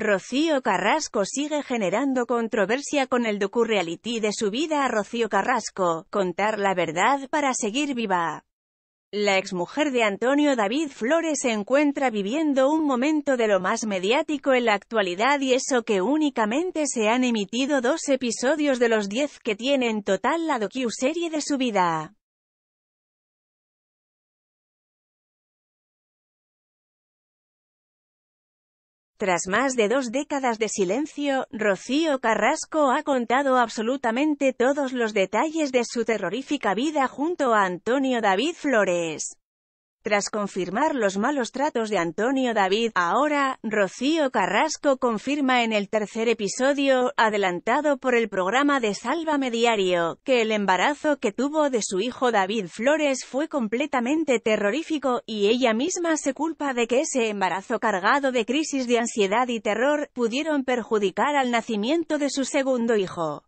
Rocío Carrasco sigue generando controversia con el docu-reality de su vida a Rocío Carrasco, contar la verdad para seguir viva. La exmujer de Antonio David Flores se encuentra viviendo un momento de lo más mediático en la actualidad y eso que únicamente se han emitido dos episodios de los diez que tiene en total la docu-serie de su vida. Tras más de dos décadas de silencio, Rocío Carrasco ha contado absolutamente todos los detalles de su terrorífica vida junto a Antonio David Flores. Tras confirmar los malos tratos de Antonio David, ahora, Rocío Carrasco confirma en el tercer episodio, adelantado por el programa de Sálvame Diario, que el embarazo que tuvo de su hijo David Flores fue completamente terrorífico, y ella misma se culpa de que ese embarazo cargado de crisis de ansiedad y terror, pudieron perjudicar al nacimiento de su segundo hijo.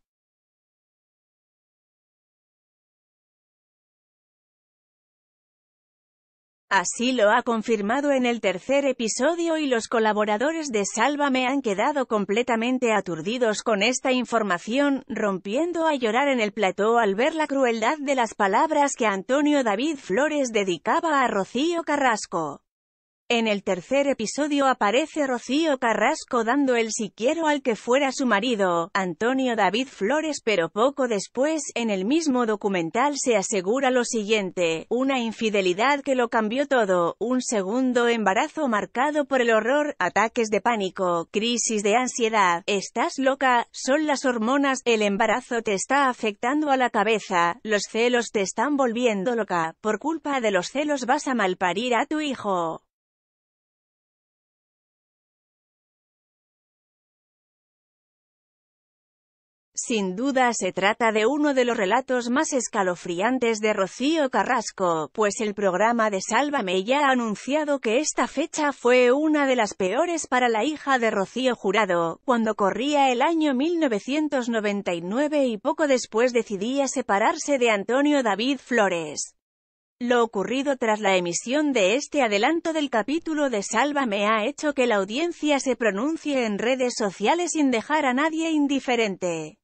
Así lo ha confirmado en el tercer episodio y los colaboradores de Salva me han quedado completamente aturdidos con esta información, rompiendo a llorar en el plató al ver la crueldad de las palabras que Antonio David Flores dedicaba a Rocío Carrasco. En el tercer episodio aparece Rocío Carrasco dando el si al que fuera su marido, Antonio David Flores pero poco después, en el mismo documental se asegura lo siguiente, una infidelidad que lo cambió todo, un segundo embarazo marcado por el horror, ataques de pánico, crisis de ansiedad, estás loca, son las hormonas, el embarazo te está afectando a la cabeza, los celos te están volviendo loca, por culpa de los celos vas a malparir a tu hijo. Sin duda se trata de uno de los relatos más escalofriantes de Rocío Carrasco, pues el programa de Sálvame ya ha anunciado que esta fecha fue una de las peores para la hija de Rocío Jurado, cuando corría el año 1999 y poco después decidía separarse de Antonio David Flores. Lo ocurrido tras la emisión de este adelanto del capítulo de Sálvame ha hecho que la audiencia se pronuncie en redes sociales sin dejar a nadie indiferente.